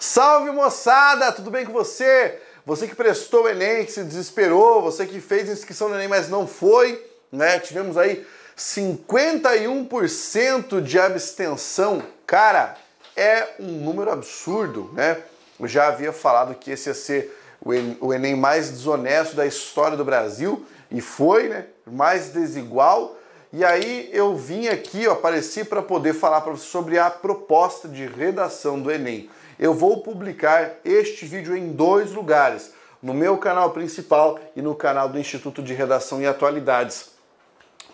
Salve moçada, tudo bem com você? Você que prestou o Enem, que se desesperou, você que fez inscrição no Enem, mas não foi, né? Tivemos aí 51% de abstenção. Cara, é um número absurdo, né? Eu já havia falado que esse ia ser o Enem mais desonesto da história do Brasil, e foi, né? Mais desigual. E aí eu vim aqui, ó, apareci para poder falar para você sobre a proposta de redação do Enem. Eu vou publicar este vídeo em dois lugares, no meu canal principal e no canal do Instituto de Redação e Atualidades,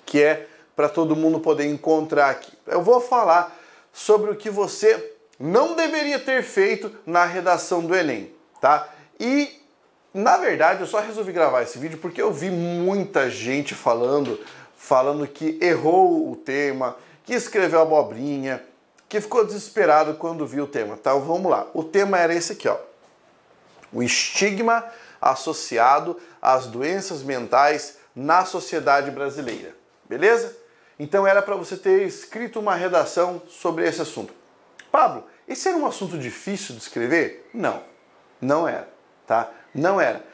que é para todo mundo poder encontrar aqui. Eu vou falar sobre o que você não deveria ter feito na redação do Enem, tá? E na verdade, eu só resolvi gravar esse vídeo porque eu vi muita gente falando, falando que errou o tema, que escreveu abobrinha, que ficou desesperado quando viu o tema. Então vamos lá. O tema era esse aqui, ó. O estigma associado às doenças mentais na sociedade brasileira. Beleza? Então era para você ter escrito uma redação sobre esse assunto. Pablo, esse era um assunto difícil de escrever? Não. Não era, tá? Não era.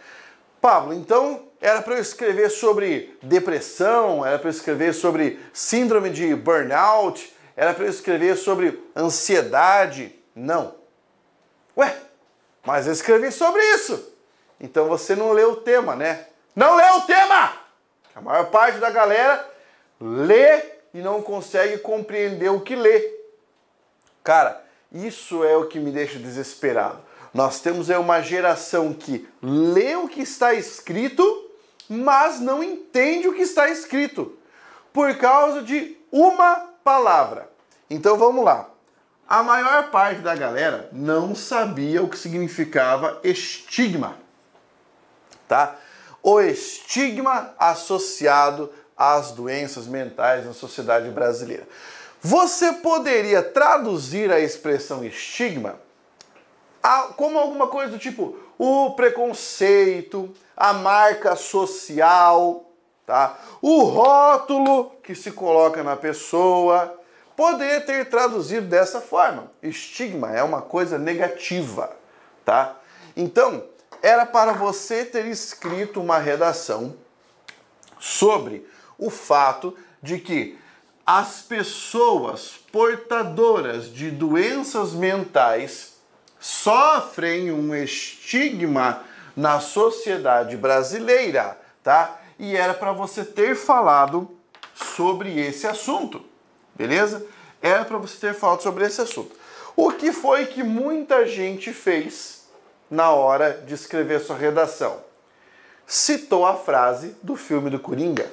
Pablo, então era para eu escrever sobre depressão, era para escrever sobre síndrome de burnout, era para eu escrever sobre ansiedade? Não. Ué, mas eu escrevi sobre isso. Então você não leu o tema, né? Não leu o tema! A maior parte da galera lê e não consegue compreender o que lê. Cara, isso é o que me deixa desesperado. Nós temos uma geração que lê o que está escrito, mas não entende o que está escrito por causa de uma palavra. Então vamos lá. A maior parte da galera não sabia o que significava estigma, tá? O estigma associado às doenças mentais na sociedade brasileira. Você poderia traduzir a expressão estigma como alguma coisa do tipo o preconceito, a marca social, tá? O rótulo que se coloca na pessoa, poderia ter traduzido dessa forma. Estigma é uma coisa negativa, tá? Então, era para você ter escrito uma redação sobre o fato de que as pessoas portadoras de doenças mentais sofrem um estigma na sociedade brasileira, tá? E era para você ter falado sobre esse assunto beleza? Era para você ter falado sobre esse assunto. O que foi que muita gente fez na hora de escrever sua redação? Citou a frase do filme do Coringa.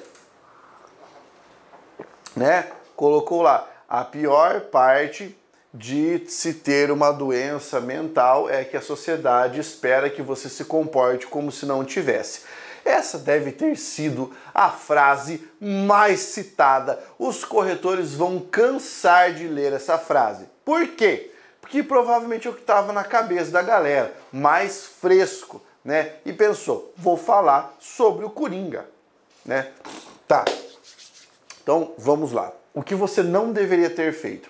Né? Colocou lá: a pior parte de se ter uma doença mental é que a sociedade espera que você se comporte como se não tivesse. Essa deve ter sido a frase mais citada. Os corretores vão cansar de ler essa frase. Por quê? Porque provavelmente é o que estava na cabeça da galera, mais fresco, né? E pensou, vou falar sobre o Coringa, né? Tá. Então, vamos lá. O que você não deveria ter feito?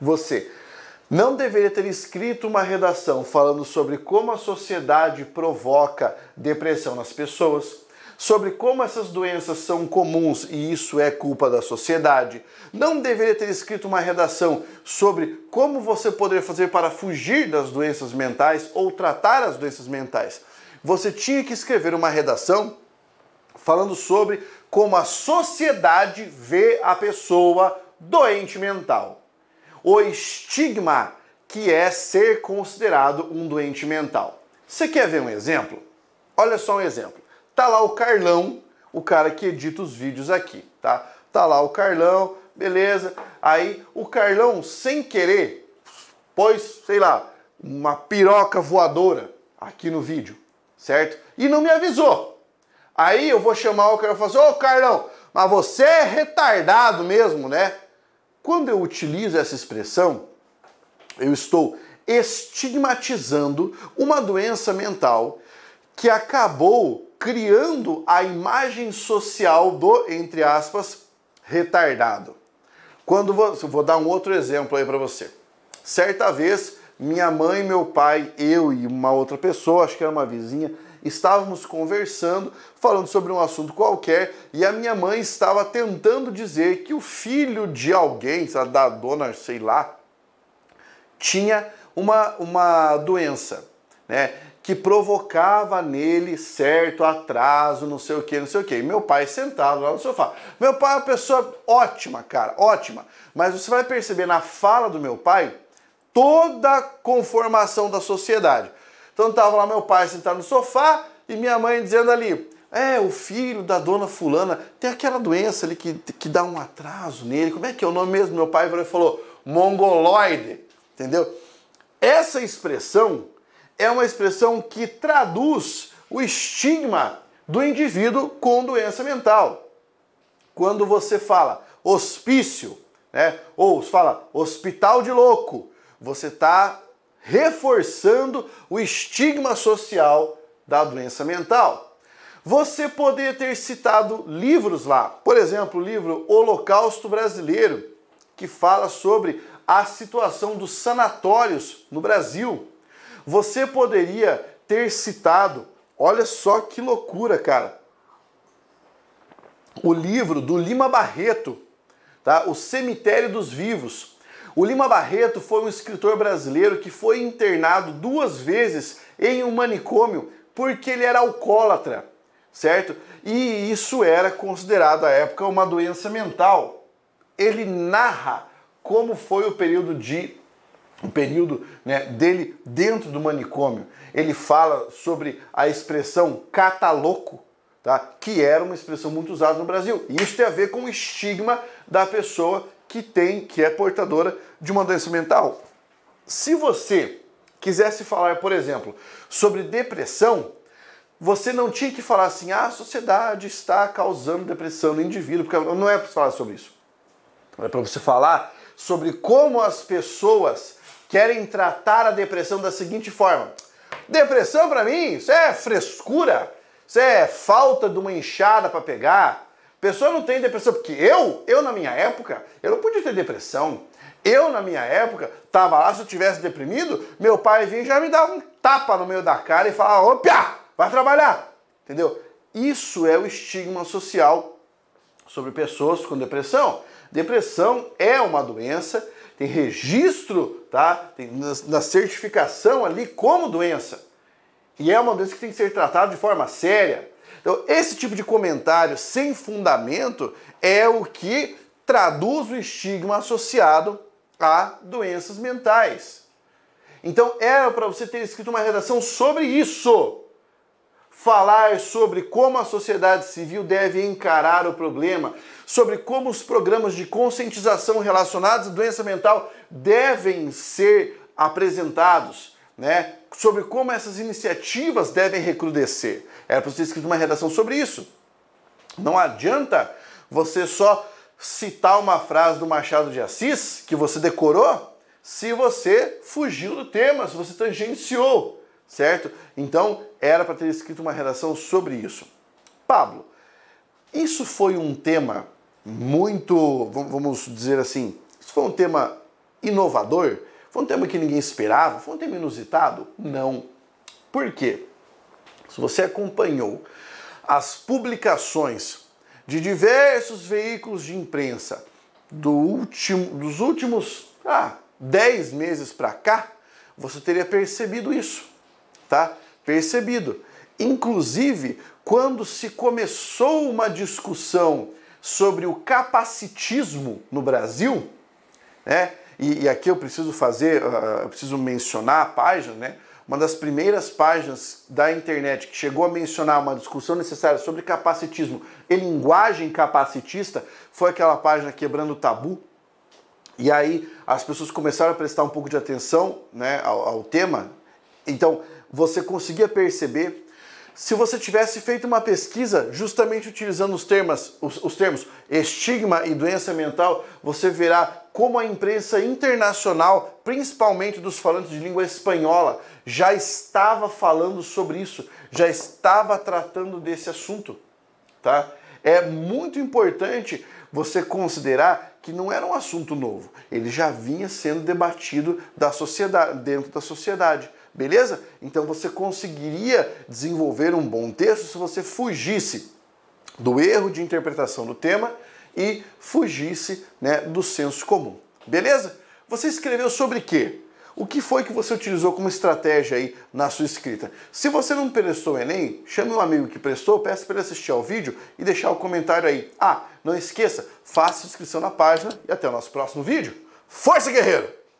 Você não deveria ter escrito uma redação falando sobre como a sociedade provoca depressão nas pessoas, sobre como essas doenças são comuns e isso é culpa da sociedade. Não deveria ter escrito uma redação sobre como você poderia fazer para fugir das doenças mentais ou tratar as doenças mentais. Você tinha que escrever uma redação falando sobre como a sociedade vê a pessoa doente mental o estigma que é ser considerado um doente mental. Você quer ver um exemplo? Olha só um exemplo. Tá lá o Carlão, o cara que edita os vídeos aqui, tá? Tá lá o Carlão, beleza. Aí o Carlão, sem querer, pôs, sei lá, uma piroca voadora aqui no vídeo, certo? E não me avisou. Aí eu vou chamar o cara e falar assim, ô Carlão, mas você é retardado mesmo, né? Quando eu utilizo essa expressão, eu estou estigmatizando uma doença mental que acabou criando a imagem social do, entre aspas, retardado. Quando vou, vou dar um outro exemplo aí para você. Certa vez, minha mãe, meu pai, eu e uma outra pessoa, acho que era uma vizinha, estávamos conversando, falando sobre um assunto qualquer, e a minha mãe estava tentando dizer que o filho de alguém, da dona, sei lá, tinha uma, uma doença, né? Que provocava nele certo atraso, não sei o que, não sei o que. Meu pai sentado lá no sofá. Meu pai é uma pessoa ótima, cara, ótima. Mas você vai perceber na fala do meu pai toda a conformação da sociedade. Então estava lá meu pai sentado no sofá e minha mãe dizendo ali: é, o filho da dona fulana tem aquela doença ali que, que dá um atraso nele. Como é que é o nome mesmo? Meu pai falou mongoloide, entendeu? Essa expressão é uma expressão que traduz o estigma do indivíduo com doença mental. Quando você fala hospício, né, ou fala hospital de louco, você está reforçando o estigma social da doença mental. Você poderia ter citado livros lá, por exemplo, o livro Holocausto Brasileiro, que fala sobre a situação dos sanatórios no Brasil. Você poderia ter citado, olha só que loucura, cara, o livro do Lima Barreto, tá? O Cemitério dos Vivos, o Lima Barreto foi um escritor brasileiro que foi internado duas vezes em um manicômio porque ele era alcoólatra, certo? E isso era considerado à época uma doença mental. Ele narra como foi o período de o período né, dele dentro do manicômio. Ele fala sobre a expressão cataloco, tá? que era uma expressão muito usada no Brasil. E isso tem a ver com o estigma da pessoa que tem, que é portadora de uma doença mental. Se você quisesse falar, por exemplo, sobre depressão, você não tinha que falar assim, ah, a sociedade está causando depressão no indivíduo, porque não é para falar sobre isso. É para você falar sobre como as pessoas querem tratar a depressão da seguinte forma: depressão para mim, isso é frescura. Isso é falta de uma enxada para pegar. Pessoa não tem depressão, porque eu, eu na minha época, eu não podia ter depressão. Eu na minha época, tava lá, se eu tivesse deprimido, meu pai vinha e já me dava um tapa no meio da cara e falava, ô piá, vai trabalhar, entendeu? Isso é o estigma social sobre pessoas com depressão. Depressão é uma doença, tem registro, tá? Tem na, na certificação ali como doença. E é uma doença que tem que ser tratada de forma séria. Então, esse tipo de comentário sem fundamento é o que traduz o estigma associado a doenças mentais. Então, era para você ter escrito uma redação sobre isso. Falar sobre como a sociedade civil deve encarar o problema, sobre como os programas de conscientização relacionados à doença mental devem ser apresentados né, sobre como essas iniciativas devem recrudescer. Era para você escrito uma redação sobre isso. Não adianta você só citar uma frase do Machado de Assis que você decorou se você fugiu do tema, se você tangenciou, certo? Então era para ter escrito uma redação sobre isso. Pablo, isso foi um tema muito, vamos dizer assim, isso foi um tema inovador foi um tema que ninguém esperava? Foi um tema inusitado? Não. Por quê? Se você acompanhou as publicações de diversos veículos de imprensa do último, dos últimos ah, meses para cá, você teria percebido isso, tá? Percebido. Inclusive, quando se começou uma discussão sobre o capacitismo no Brasil, né? E, e aqui eu preciso fazer, uh, eu preciso mencionar a página, né? Uma das primeiras páginas da internet que chegou a mencionar uma discussão necessária sobre capacitismo e linguagem capacitista foi aquela página Quebrando o Tabu, e aí as pessoas começaram a prestar um pouco de atenção né, ao, ao, tema. Então você conseguia perceber se você tivesse feito uma pesquisa justamente utilizando os termos, os, os termos estigma e doença mental, você verá como a imprensa internacional, principalmente dos falantes de língua espanhola, já estava falando sobre isso, já estava tratando desse assunto, tá? É muito importante você considerar que não era um assunto novo, ele já vinha sendo debatido da sociedade, dentro da sociedade. Beleza? Então você conseguiria desenvolver um bom texto se você fugisse do erro de interpretação do tema e fugisse né, do senso comum. Beleza? Você escreveu sobre quê? O que foi que você utilizou como estratégia aí na sua escrita? Se você não prestou o Enem, chame um amigo que prestou, peça para ele assistir ao vídeo e deixar o comentário aí. Ah, não esqueça, faça inscrição na página e até o nosso próximo vídeo. Força, guerreiro!